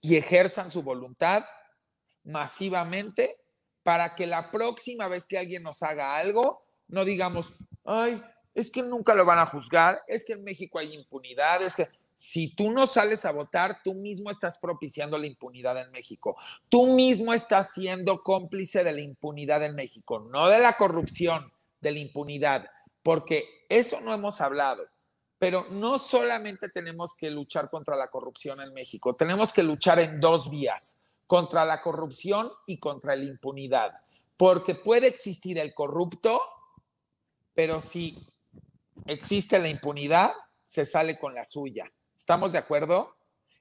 y ejerzan su voluntad masivamente para que la próxima vez que alguien nos haga algo, no digamos, ay, es que nunca lo van a juzgar, es que en México hay impunidad, es que si tú no sales a votar, tú mismo estás propiciando la impunidad en México, tú mismo estás siendo cómplice de la impunidad en México, no de la corrupción, de la impunidad, porque eso no hemos hablado. Pero no solamente tenemos que luchar contra la corrupción en México, tenemos que luchar en dos vías, contra la corrupción y contra la impunidad, porque puede existir el corrupto, pero si existe la impunidad, se sale con la suya. ¿Estamos de acuerdo?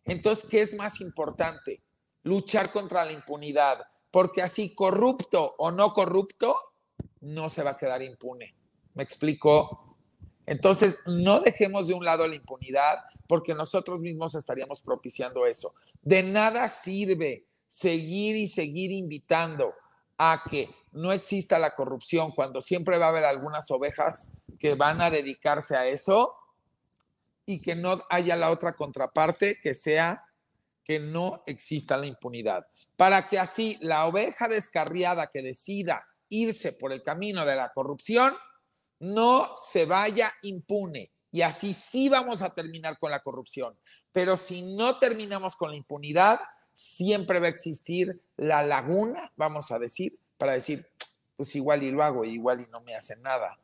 Entonces, ¿qué es más importante? Luchar contra la impunidad, porque así corrupto o no corrupto, no se va a quedar impune. ¿Me explico? Entonces, no dejemos de un lado la impunidad porque nosotros mismos estaríamos propiciando eso. De nada sirve seguir y seguir invitando a que no exista la corrupción cuando siempre va a haber algunas ovejas que van a dedicarse a eso y que no haya la otra contraparte que sea que no exista la impunidad. Para que así la oveja descarriada que decida irse por el camino de la corrupción, no se vaya impune. Y así sí vamos a terminar con la corrupción. Pero si no terminamos con la impunidad, siempre va a existir la laguna, vamos a decir, para decir, pues igual y lo hago, igual y no me hacen nada.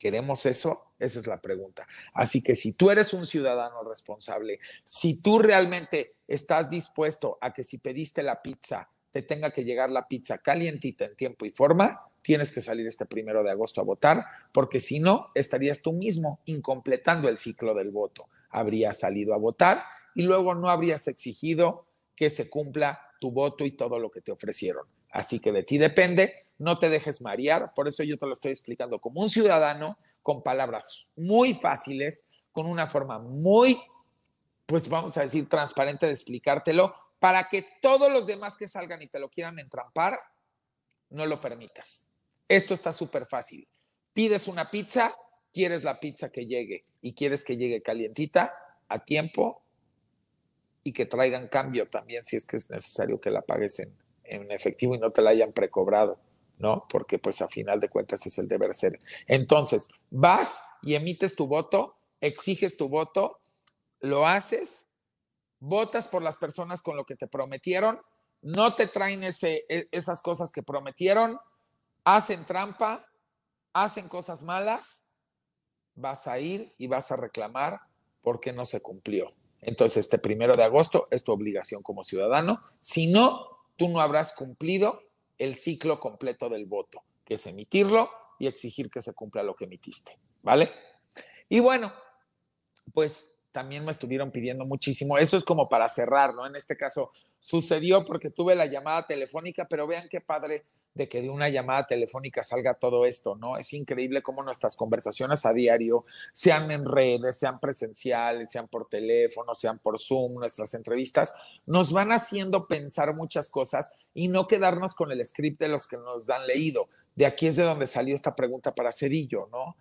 ¿Queremos eso? Esa es la pregunta. Así que si tú eres un ciudadano responsable, si tú realmente estás dispuesto a que si pediste la pizza, te tenga que llegar la pizza calientita en tiempo y forma, tienes que salir este primero de agosto a votar, porque si no, estarías tú mismo incompletando el ciclo del voto. Habrías salido a votar y luego no habrías exigido que se cumpla tu voto y todo lo que te ofrecieron. Así que de ti depende, no te dejes marear, por eso yo te lo estoy explicando como un ciudadano, con palabras muy fáciles, con una forma muy, pues vamos a decir, transparente de explicártelo, para que todos los demás que salgan y te lo quieran entrampar, no lo permitas. Esto está súper fácil. Pides una pizza, quieres la pizza que llegue y quieres que llegue calientita, a tiempo y que traigan cambio también si es que es necesario que la pagues en, efectivo y no te la hayan precobrado, ¿no? Porque pues a final de cuentas es el deber ser. Entonces, vas y emites tu voto, exiges tu voto, lo haces, votas por las personas con lo que te prometieron, no te traen ese, e, esas cosas que prometieron, hacen trampa, hacen cosas malas, vas a ir y vas a reclamar porque no se cumplió. Entonces, este primero de agosto es tu obligación como ciudadano. Si no, tú no habrás cumplido el ciclo completo del voto, que es emitirlo y exigir que se cumpla lo que emitiste. ¿Vale? Y bueno, pues también me estuvieron pidiendo muchísimo. Eso es como para cerrarlo. En este caso sucedió porque tuve la llamada telefónica, pero vean qué padre de que de una llamada telefónica salga todo esto, ¿no? Es increíble cómo nuestras conversaciones a diario, sean en redes, sean presenciales, sean por teléfono, sean por Zoom, nuestras entrevistas, nos van haciendo pensar muchas cosas y no quedarnos con el script de los que nos han leído. De aquí es de donde salió esta pregunta para Cedillo, ¿no?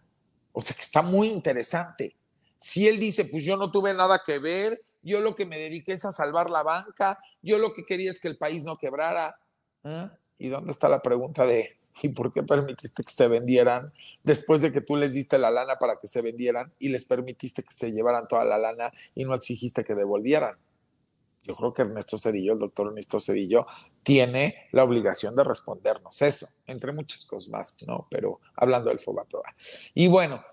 O sea que está muy interesante. Si él dice, pues yo no tuve nada que ver, yo lo que me dediqué es a salvar la banca, yo lo que quería es que el país no quebrara. ¿eh? ¿Y dónde está la pregunta de, ¿y por qué permitiste que se vendieran después de que tú les diste la lana para que se vendieran y les permitiste que se llevaran toda la lana y no exigiste que devolvieran? Yo creo que Ernesto Cedillo, el doctor Ernesto Cedillo, tiene la obligación de respondernos eso, entre muchas cosas más, ¿no? Pero hablando del Fobaproa. Y bueno,